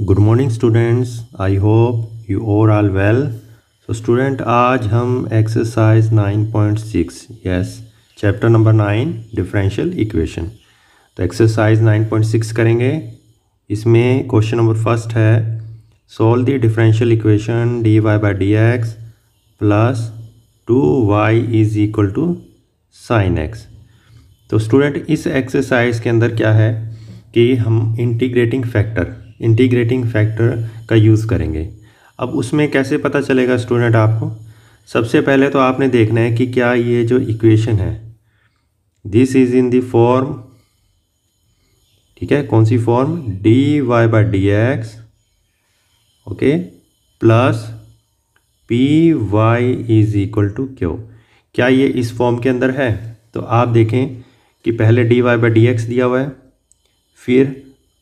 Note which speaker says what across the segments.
Speaker 1: good morning students I hope you over all well so student आज हम exercise 9.6 yes chapter number nine differential equation तो exercise 9.6 करेंगे इसमें question number first है solve the differential equation D Y by D X plus two Y is equal to sine x तो student इस exercise के अंदर क्या है कि हम इंटीग्रेटिंग फैक्टर इंटीग्रेटिंग फैक्टर का यूज़ करेंगे अब उसमें कैसे पता चलेगा स्टूडेंट आपको सबसे पहले तो आपने देखना है कि क्या ये जो इक्वेशन है this is in the form ठीक है कौन सी form D Y by D X okay plus P Y is equal to Q क्या ये इस फॉर्म के अंदर है तो आप देखें कि पहले D Y by D X दिया हुआ है फिर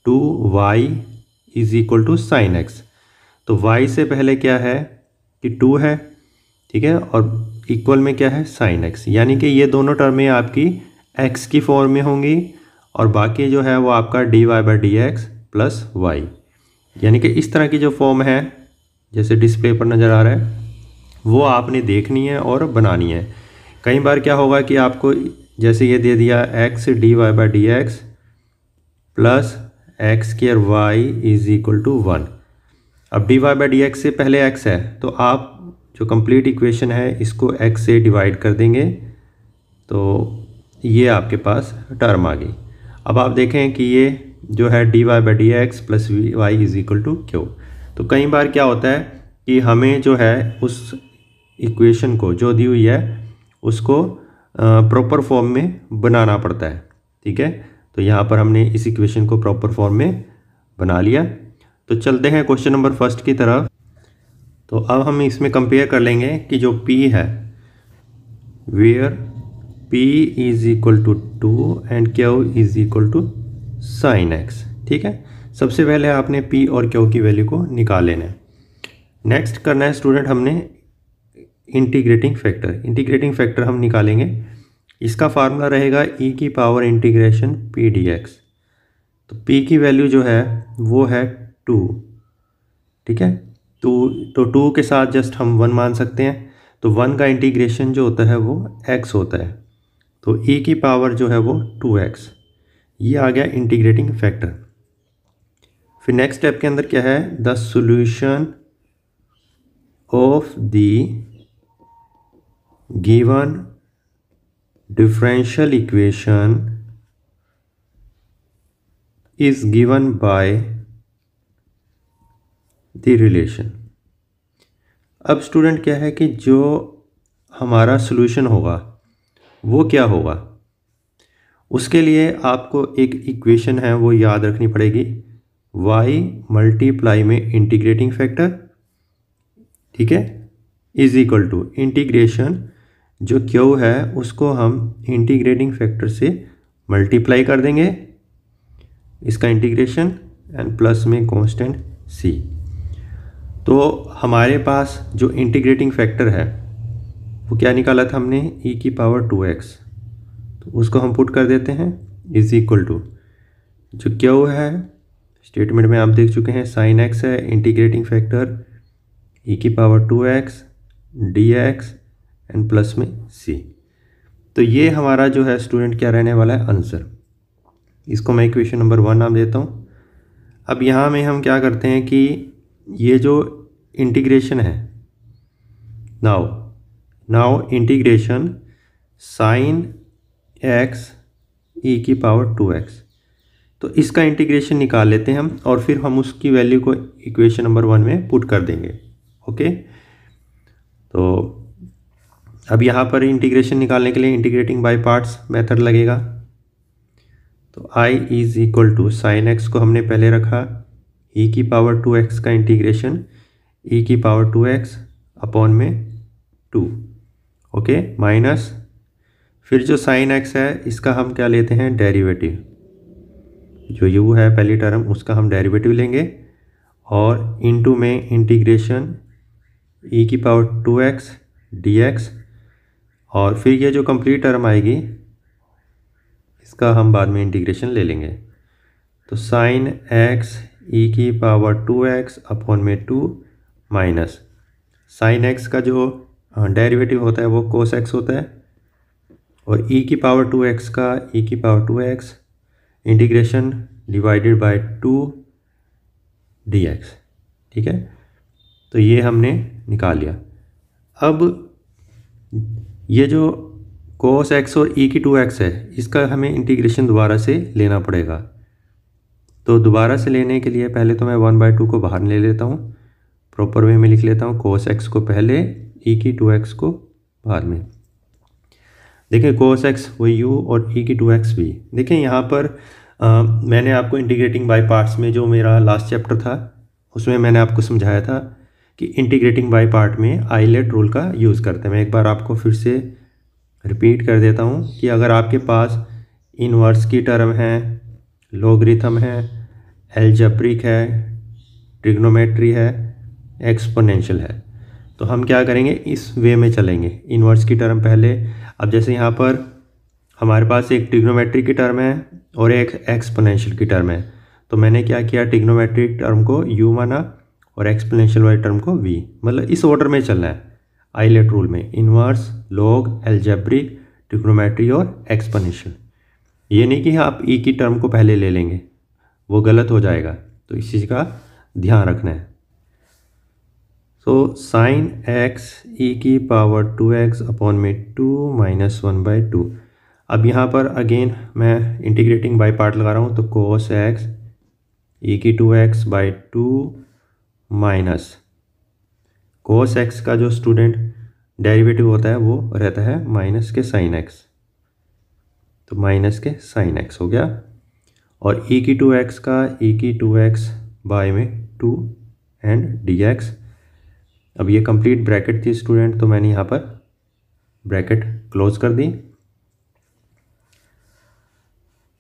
Speaker 1: two Y is equal to sine x तो वाई से पहले क्या है कि टू है ठीक है और इक्वल में क्या है साइन एक्स यानी कि ये दोनों टर्में आपकी एक्स की फॉर्म में होंगी और बाकी जो है वो आपका D Y by D X plus Y यानी कि इस तरह की जो फॉर्म है जैसे डिस्प्ले पर नज़र आ रहा है वो आपने देखनी है और बनानी है कई बार क्या होगा कि आपको जैसे ये दे दिया X D Y by D X plus X square Y is equal to one अब D Y by D X से पहले एक्स है तो आप जो कंप्लीट इक्वेशन है इसको एक्स से डिवाइड कर देंगे तो ये आपके पास टर्म आ गई अब आप देखें कि ये जो है D Y by D X plus V Y is equal to Q तो कई बार क्या होता है कि हमें जो है उस इक्वेशन को जो दी हुई है उसको प्रॉपर फॉर्म में बनाना पड़ता है ठीक है तो यहाँ पर हमने इस इक्वेशन को प्रॉपर फॉर्म में बना लिया तो चलते हैं क्वेश्चन नंबर फर्स्ट की तरफ तो अब हम इसमें कंपेयर कर लेंगे कि जो P है where P is equal to two and Q is equal to sine x ठीक है सबसे पहले आपने P और क्यू की वैल्यू को निकाल लेना है नेक्स्ट करना है स्टूडेंट हमने इंटीग्रेटिंग फैक्टर इंटीग्रेटिंग फैक्टर हम निकालेंगे इसका फार्मूला रहेगा ई e की power integration P d x तो पी की वैल्यू जो है वो है टू ठीक है टू तो टू तो के साथ जस्ट हम वन मान सकते हैं तो वन का इंटीग्रेशन जो होता है वो एक्स होता है तो ई e की पावर जो है वो टू एक्स ये आ गया इंटीग्रेटिंग फैक्टर फिर नेक्स्ट स्टेप के अंदर क्या है the solution of the given differential equation is given by the relation अब स्टूडेंट क्या है कि जो हमारा सोल्यूशन होगा वो क्या होगा उसके लिए आपको एक इक्वेशन है वो याद रखनी पड़ेगी y मल्टीप्लाई में इंटीग्रेटिंग फैक्टर ठीक है इज इक्वल टू इंटीग्रेशन जो क्यू है उसको हम इंटीग्रेटिंग फैक्टर से मल्टीप्लाई कर देंगे इसका इंटीग्रेशन एंड प्लस में कांस्टेंट सी तो हमारे पास जो इंटीग्रेटिंग फैक्टर है वो क्या निकाला था हमने e की पावर टू एक्स तो उसको हम पुट कर देते हैं इज इक्वल टू जो क्यू है स्टेटमेंट में आप देख चुके हैं साइन एक्स है इंटीग्रेटिंग फैक्टर e की power two x d x and plus में सी तो ये हमारा जो है स्टूडेंट क्या रहने वाला है आंसर इसको मैं इक्वेशन नंबर वन नाम देता हूँ अब यहाँ में हम क्या करते हैं कि ये जो इंटीग्रेशन है now now integration sine x e की पावर टू एक्स तो इसका इंटीग्रेशन निकाल लेते हैं हम और फिर हम उसकी वैल्यू को इक्वेशन नंबर वन में पुट कर देंगे ओके तो अब यहाँ पर इंटीग्रेशन निकालने के लिए इंटीग्रेटिंग बाय पार्ट्स मेथड लगेगा तो I is equal to sine x को हमने पहले रखा ई e की पावर टू एक्स का इंटीग्रेशन ई e की पावर टू एक्स अपॉन में टू ओके माइनस फिर जो साइन एक्स है इसका हम क्या लेते हैं डेरिवेटिव जो यू है पहली टर्म उसका हम डेरिवेटिव लेंगे और इनटू में इंटीग्रेशन ई e की power two x d x और फिर ये जो कंप्लीट टर्म आएगी इसका हम बाद में इंटीग्रेशन ले लेंगे तो साइन एक्स ई की पावर टू एक्स अपॉन में टू माइनस साइन एक्स का जो डेरिवेटिव होता है वो कोस एक्स होता है और ई e की पावर टू एक्स का ई e की power two x integration divided by two d x ठीक है तो ये हमने निकाल लिया अब ये जो कोस एक्स और ई e की टू एक्स है इसका हमें इंटीग्रेशन दोबारा से लेना पड़ेगा तो दोबारा से लेने के लिए पहले तो मैं वन बाई टू को बाहर ले लेता हूँ प्रॉपर वे में लिख लेता हूँ कोस एक्स को पहले ई e की टू एक्स को बाद में देखिए कोस एक्स वो यू और ई e की टू एक्स भी देखिए यहाँ पर आ, मैंने आपको इंटीग्रेटिंग बाई पार्ट्स में जो मेरा लास्ट चैप्टर था उसमें मैंने आपको समझाया था कि इंटीग्रेटिंग बाई पार्ट में आईलेट रूल का यूज़ करते हैं मैं एक बार आपको फिर से रिपीट कर देता हूँ कि अगर आपके पास इनवर्स की टर्म है लोग्रिथम है एल्जब्रिक है ट्रिग्नोमेट्री है एक्सपोनेंशियल है तो हम क्या करेंगे इस वे में चलेंगे इनवर्स की टर्म पहले अब जैसे यहाँ पर हमारे पास एक ट्रिग्नोमेट्री की टर्म है और एक एक्सपोनेंशियल की टर्म है तो मैंने क्या किया ट्रिग्नोमेट्रिक टर्म को यू माना और एक्सपोनेंशियल वाले टर्म को वी मतलब इस ऑर्डर में चलना है आईलेट रूल में इनवर्स लॉग एल्जेब्रिक ट्रिक्नोमेट्री और एक्सपोनेंशियल ये नहीं कि आप ई e की टर्म को पहले ले लेंगे वो गलत हो जाएगा तो इस चीज़ का ध्यान रखना है सो साइन एक्स ई की पावर टू एक्स अपॉन में two minus one by two अब यहाँ पर अगेन मैं इंटीग्रेटिंग बाई पार्ट लगा रहा हूँ तो कोस एक्स ई की two x by two minus cos x का जो स्टूडेंट डेरिवेटिव होता है वो रहता है माइनस के साइन एक्स तो माइनस के साइन एक्स हो गया और ई e की टू एक्स का ई e की टू एक्स बाय में टू एंड डी एक्स अब ये कंप्लीट ब्रैकेट थी स्टूडेंट तो मैंने यहाँ पर ब्रैकेट क्लोज कर दी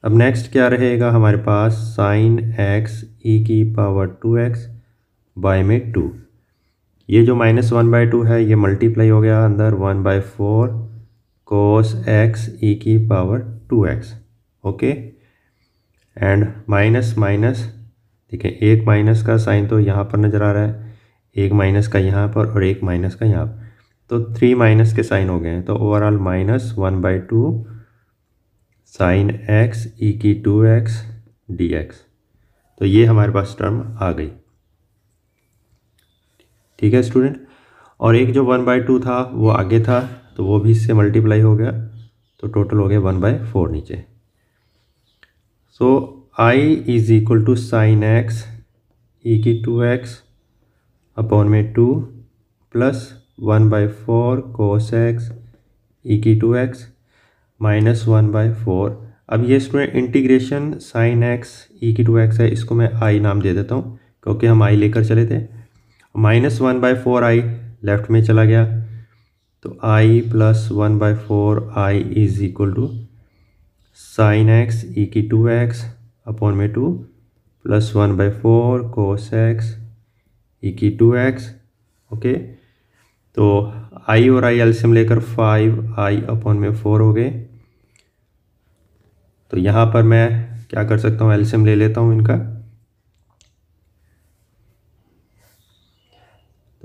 Speaker 1: अब नेक्स्ट क्या रहेगा हमारे पास साइन एक्स ई की पावर टू एक्स बाय में टू ये जो माइनस वन बाई टू है ये मल्टीप्लाई हो गया अंदर one by four cos x e की power two x okay and minus minus ठीक है एक माइनस का साइन तो यहाँ पर नज़र आ रहा है एक माइनस का यहाँ पर और एक माइनस का यहाँ पर तो थ्री माइनस के साइन हो गए हैं तो overall minus one by two sine x e की टू एक्स डी एक्स तो ये हमारे पास टर्म आ गई ठीक है स्टूडेंट और एक जो वन बाई टू था वो आगे था तो वो भी इससे मल्टीप्लाई हो गया तो टोटल हो गया वन बाई फोर नीचे so I is equal to sine x e की टू एक्स अपॉन में two plus one by four cos x e की two x minus one by four अब ये student integration sine x e की two x है इसको मैं आई नाम दे देता हूँ क्योंकि हम आई लेकर चले थे minus one by four I left में चला गया तो I plus one by four I is equal to sine x e की टू एक्स अपॉन में two plus one by four cos x e की टू एक्स ओके तो आई और I एल्सियम लेकर फाइव आई अपॉन में फोर हो गए तो यहाँ पर मैं क्या कर सकता हूँ एल्सियम ले लेता हूँ इनका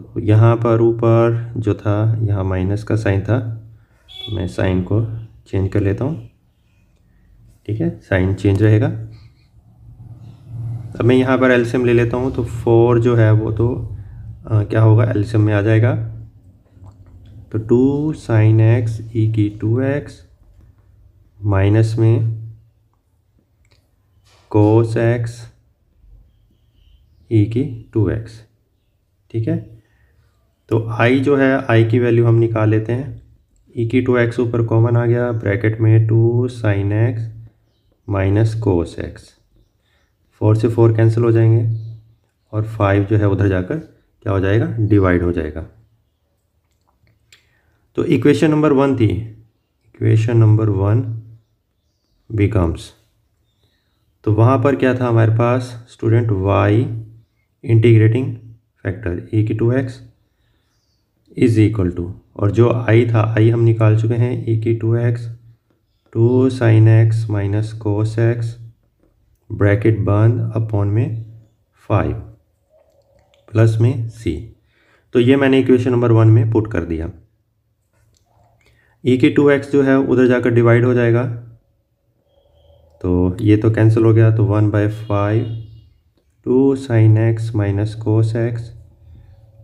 Speaker 1: तो यहाँ पर ऊपर जो था यहाँ माइनस का साइन था तो मैं साइन को चेंज कर लेता हूँ ठीक है साइन चेंज रहेगा अब मैं यहाँ पर एल्सियम ले लेता हूँ तो फोर जो है वो तो आ, क्या होगा एल्सियम में आ जाएगा तो टू साइन एक्स ई की टू एक्स माइनस में कोस एक्स ई की टू एक्स ठीक है तो आई जो है आई की वैल्यू हम निकाल लेते हैं ई e की टू एक्स ऊपर कॉमन आ गया ब्रैकेट में two sine x minus cos x four से फोर कैंसिल हो जाएंगे और फाइव जो है उधर जाकर क्या हो जाएगा डिवाइड हो जाएगा तो इक्वेशन नंबर वन थी इक्वेशन नंबर वन बिकम्स तो वहाँ पर क्या था हमारे पास student y integrating factor e की two x is equal to और जो आई था आई हम निकाल चुके हैं ई e की two x two sine x minus cos x bracket बंद अपॉन में फाइव प्लस में सी तो ये मैंने इक्वेशन नंबर वन में पुट कर दिया ई e की टू एक्स जो है उधर जाकर डिवाइड हो जाएगा तो ये तो कैंसिल हो गया तो one by five two sine x minus cos x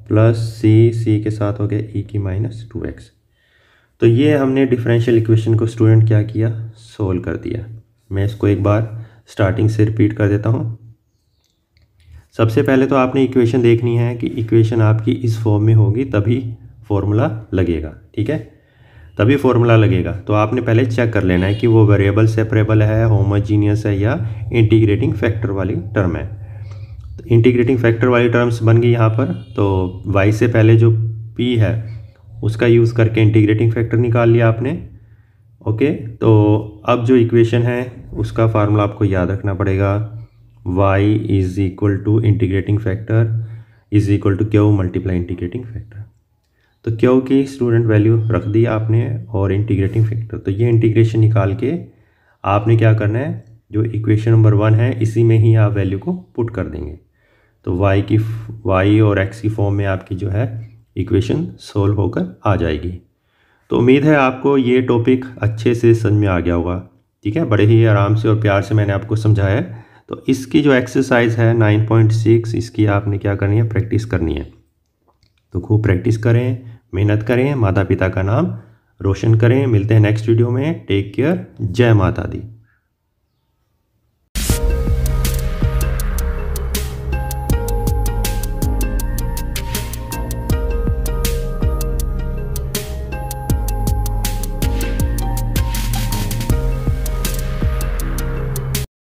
Speaker 1: plus C C के साथ हो गया ई e की माइनस टू एक्स तो ये हमने डिफरेंशियल इक्वेशन को स्टूडेंट क्या किया सोल्व कर दिया मैं इसको एक बार स्टार्टिंग से रिपीट कर देता हूँ सबसे पहले तो आपने इक्वेशन देखनी है कि इक्वेशन आपकी इस फॉर्म में होगी तभी फॉर्मूला लगेगा ठीक है तभी फॉर्मूला लगेगा तो आपने पहले चेक कर लेना है कि वो वेरिएबल सेपरेबल है होमोजीनियस है या इंटीग्रेटिंग फैक्टर वाली टर्म है इंटीग्रेटिंग फैक्टर वाली टर्म्स बन गई यहाँ पर तो वाई से पहले जो पी है उसका यूज़ करके इंटीग्रेटिंग फैक्टर निकाल लिया आपने ओके तो अब जो इक्वेशन है उसका फार्मूला आपको याद रखना पड़ेगा y is equal to integrating factor is equal to Q multiply integrating factor तो क्यू की स्टूडेंट वैल्यू रख दी आपने और इंटीग्रेटिंग फैक्टर तो ये इंटीग्रेशन निकाल के आपने क्या करना है जो इक्वेशन नंबर वन है इसी में ही आप वैल्यू को पुट कर देंगे तो y की y और x की फॉर्म में आपकी जो है इक्वेशन सोल्व होकर आ जाएगी तो उम्मीद है आपको ये टॉपिक अच्छे से समझ में आ गया होगा ठीक है बड़े ही आराम से और प्यार से मैंने आपको समझाया है तो इसकी जो एक्सरसाइज है 9.6 इसकी आपने क्या करनी है प्रैक्टिस करनी है तो खूब प्रैक्टिस करें मेहनत करें माता पिता का नाम रोशन करें मिलते हैं नेक्स्ट वीडियो में टेक केयर जय माता दी